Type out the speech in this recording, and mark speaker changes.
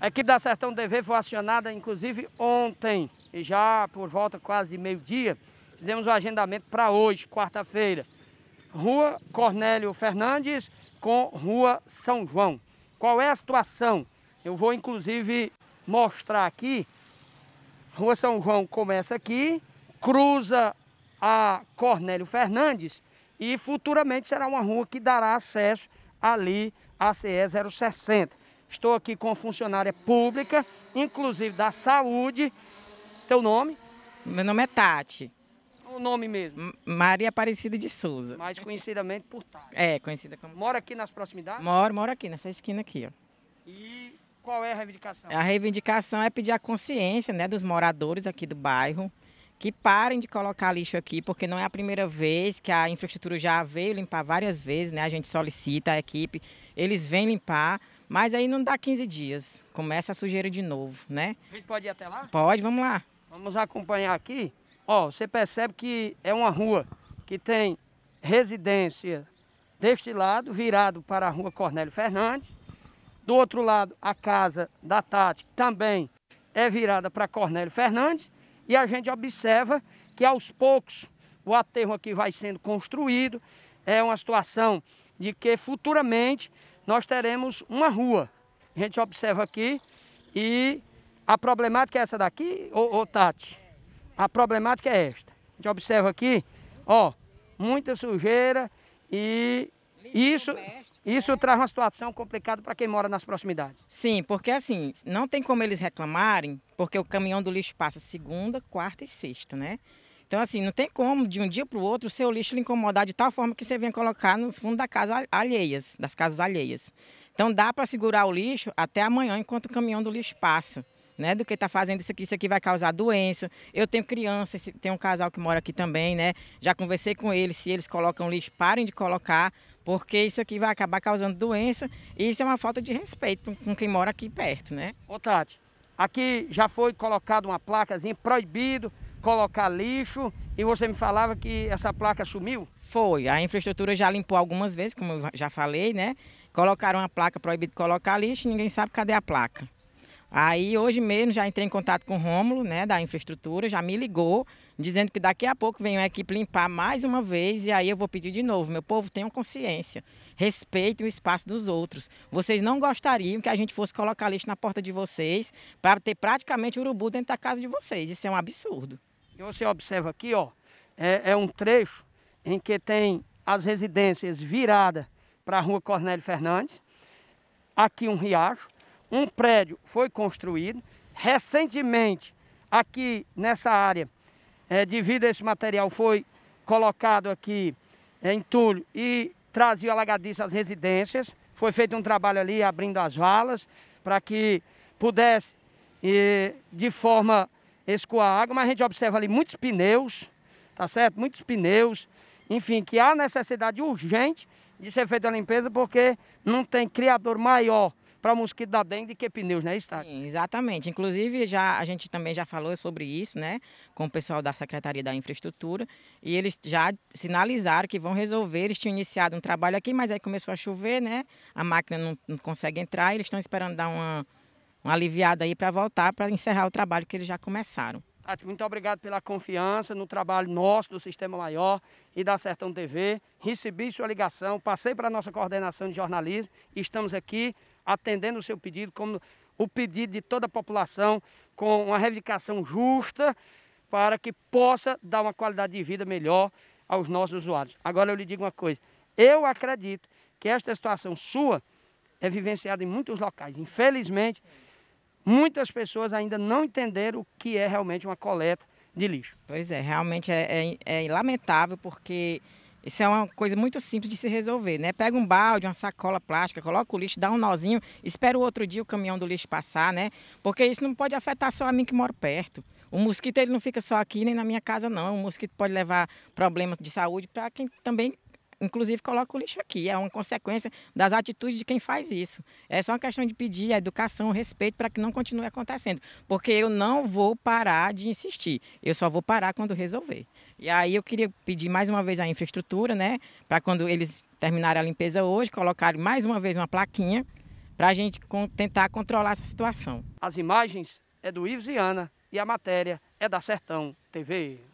Speaker 1: A equipe da Sertão TV foi acionada, inclusive, ontem, e já por volta quase meio-dia, fizemos o agendamento para hoje, quarta-feira. Rua Cornélio Fernandes com Rua São João. Qual é a situação? Eu vou, inclusive, mostrar aqui. Rua São João começa aqui, cruza a Cornélio Fernandes e futuramente será uma rua que dará acesso ali à CE 060. Estou aqui com funcionária pública, inclusive da saúde. Teu nome? Meu nome é
Speaker 2: Tati.
Speaker 1: O nome mesmo? M
Speaker 2: Maria Aparecida de Souza. Mais
Speaker 1: conhecidamente por Tati.
Speaker 2: É, conhecida como.
Speaker 1: Mora aqui nas proximidades?
Speaker 2: Moro, moro aqui, nessa esquina aqui, ó.
Speaker 1: E qual é a reivindicação? A
Speaker 2: reivindicação é pedir a consciência né, dos moradores aqui do bairro que parem de colocar lixo aqui, porque não é a primeira vez que a infraestrutura já veio limpar várias vezes, né? A gente solicita a equipe, eles vêm limpar, mas aí não dá 15 dias,
Speaker 1: começa a sujeira de novo, né? A gente pode ir até lá? Pode, vamos lá. Vamos acompanhar aqui. Ó, você percebe que é uma rua que tem residência deste lado, virado para a rua Cornélio Fernandes. Do outro lado, a casa da Tati também é virada para Cornélio Fernandes. E a gente observa que aos poucos o aterro aqui vai sendo construído. É uma situação de que futuramente nós teremos uma rua. A gente observa aqui e a problemática é essa daqui, ô, ô Tati? A problemática é esta. A gente observa aqui, ó, muita sujeira e isso, isso traz uma situação complicada para quem mora nas proximidades. Sim, porque assim,
Speaker 2: não tem como eles reclamarem, porque o caminhão do lixo passa segunda, quarta e sexta, né? Então, assim, não tem como, de um dia para o outro, o seu lixo lhe incomodar de tal forma que você venha colocar nos fundos da casa alheias, das casas alheias. Então, dá para segurar o lixo até amanhã, enquanto o caminhão do lixo passa. Né, do que está fazendo isso aqui, isso aqui vai causar doença. Eu tenho criança, tem um casal que mora aqui também, né? Já conversei com eles, se eles colocam lixo, parem de colocar, porque isso aqui vai acabar causando doença e isso é uma falta de respeito com quem mora aqui perto,
Speaker 1: né? Ô Tati, aqui já foi colocado uma placazinha proibido colocar lixo e você me falava que essa placa sumiu? Foi, a infraestrutura já limpou algumas
Speaker 2: vezes, como eu já falei, né? Colocaram uma placa proibido colocar lixo, ninguém sabe cadê a placa. Aí hoje mesmo já entrei em contato com o Rômulo, né, da infraestrutura, já me ligou, dizendo que daqui a pouco vem uma equipe limpar mais uma vez e aí eu vou pedir de novo. Meu povo, tenham consciência, respeitem o espaço dos outros. Vocês não gostariam que a gente fosse colocar lixo na porta de vocês para ter praticamente urubu dentro da casa de vocês. Isso é um absurdo que você
Speaker 1: observa aqui, ó, é, é um trecho em que tem as residências viradas para a rua Cornélio Fernandes, aqui um riacho, um prédio foi construído, recentemente aqui nessa área, é, devido a esse material, foi colocado aqui é, entulho e trazia alagadiço às residências, foi feito um trabalho ali abrindo as valas para que pudesse, e, de forma escoar a água, mas a gente observa ali muitos pneus, tá certo? Muitos pneus, enfim, que há necessidade urgente de ser feita a limpeza, porque não tem criador maior para mosquito da dengue que pneus, né,
Speaker 2: está? Sim, exatamente. Inclusive, já, a gente também já falou sobre isso, né, com o pessoal da Secretaria da Infraestrutura, e eles já sinalizaram que vão resolver. Eles tinham iniciado um trabalho aqui, mas aí começou a chover, né, a máquina não, não consegue entrar, eles estão esperando dar uma uma aliviada aí para voltar, para encerrar o trabalho que eles já começaram.
Speaker 1: Muito obrigado pela confiança no trabalho nosso do Sistema Maior e da Sertão TV. Recebi sua ligação, passei para a nossa coordenação de jornalismo e estamos aqui atendendo o seu pedido, como o pedido de toda a população, com uma reivindicação justa para que possa dar uma qualidade de vida melhor aos nossos usuários. Agora eu lhe digo uma coisa, eu acredito que esta situação sua é vivenciada em muitos locais. Infelizmente, muitas pessoas ainda não entenderam o que é realmente uma coleta de lixo. Pois é,
Speaker 2: realmente é, é, é lamentável porque isso é uma coisa muito simples de se resolver, né? Pega um balde, uma sacola plástica, coloca o lixo, dá um nozinho, espera o outro dia o caminhão do lixo passar, né? Porque isso não pode afetar só a mim que moro perto. O mosquito ele não fica só aqui nem na minha casa, não. O mosquito pode levar problemas de saúde para quem também inclusive coloca o lixo aqui. É uma consequência das atitudes de quem faz isso. É só uma questão de pedir a educação, o respeito para que não continue acontecendo. Porque eu não vou parar de insistir. Eu só vou parar quando resolver. E aí eu queria pedir mais uma vez a infraestrutura, né? Para quando eles terminarem a limpeza hoje, colocarem mais uma vez uma plaquinha para a gente tentar controlar essa situação.
Speaker 1: As imagens é do Ives e Ana e a matéria é da Sertão TV.